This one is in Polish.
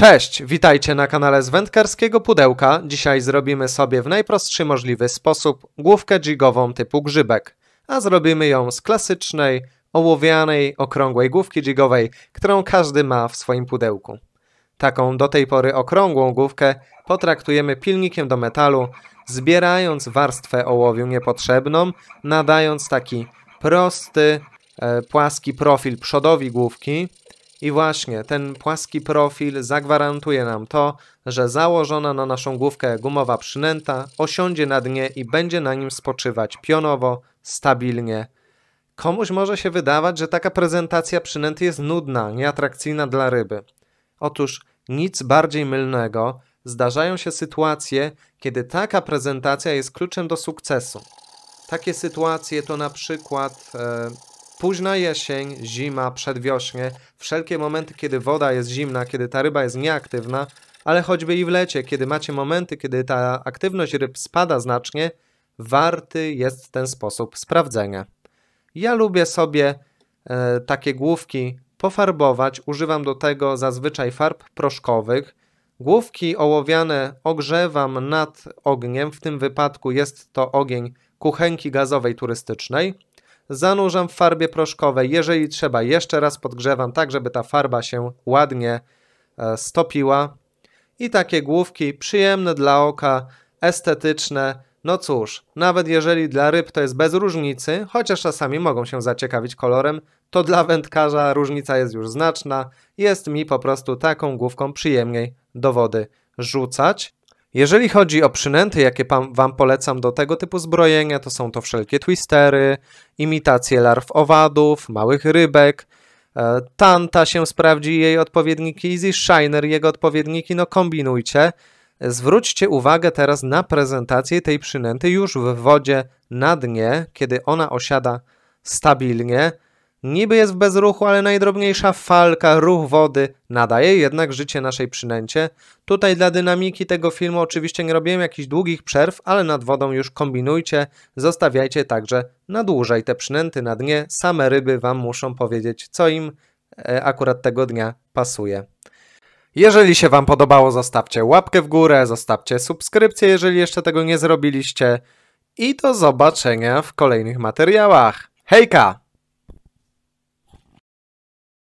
Cześć, witajcie na kanale z wędkarskiego pudełka. Dzisiaj zrobimy sobie w najprostszy możliwy sposób główkę jigową typu grzybek, a zrobimy ją z klasycznej, ołowianej, okrągłej główki jigowej, którą każdy ma w swoim pudełku. Taką do tej pory okrągłą główkę potraktujemy pilnikiem do metalu, zbierając warstwę ołowiu niepotrzebną, nadając taki prosty, e, płaski profil przodowi główki, i właśnie ten płaski profil zagwarantuje nam to, że założona na naszą główkę gumowa przynęta osiądzie na dnie i będzie na nim spoczywać pionowo, stabilnie. Komuś może się wydawać, że taka prezentacja przynęty jest nudna, nieatrakcyjna dla ryby. Otóż nic bardziej mylnego, zdarzają się sytuacje, kiedy taka prezentacja jest kluczem do sukcesu. Takie sytuacje to na przykład e, Późna jesień, zima, przedwiośnie, wszelkie momenty, kiedy woda jest zimna, kiedy ta ryba jest nieaktywna, ale choćby i w lecie, kiedy macie momenty, kiedy ta aktywność ryb spada znacznie, warty jest ten sposób sprawdzenia. Ja lubię sobie e, takie główki pofarbować, używam do tego zazwyczaj farb proszkowych. Główki ołowiane ogrzewam nad ogniem, w tym wypadku jest to ogień kuchenki gazowej turystycznej zanurzam w farbie proszkowej. Jeżeli trzeba, jeszcze raz podgrzewam, tak żeby ta farba się ładnie e, stopiła. I takie główki przyjemne dla oka, estetyczne. No cóż, nawet jeżeli dla ryb to jest bez różnicy, chociaż czasami mogą się zaciekawić kolorem, to dla wędkarza różnica jest już znaczna. Jest mi po prostu taką główką przyjemniej do wody rzucać. Jeżeli chodzi o przynęty, jakie Wam polecam do tego typu zbrojenia, to są to wszelkie twistery, imitacje larw owadów, małych rybek, e, Tanta się sprawdzi, jej odpowiedniki Easy Shiner, jego odpowiedniki, no kombinujcie. Zwróćcie uwagę teraz na prezentację tej przynęty już w wodzie na dnie, kiedy ona osiada stabilnie. Niby jest w bezruchu, ale najdrobniejsza falka, ruch wody nadaje jednak życie naszej przynęcie. Tutaj dla dynamiki tego filmu oczywiście nie robiłem jakichś długich przerw, ale nad wodą już kombinujcie. Zostawiajcie także na dłużej te przynęty na dnie. Same ryby Wam muszą powiedzieć, co im e, akurat tego dnia pasuje. Jeżeli się Wam podobało, zostawcie łapkę w górę, zostawcie subskrypcję, jeżeli jeszcze tego nie zrobiliście. I do zobaczenia w kolejnych materiałach. Hejka!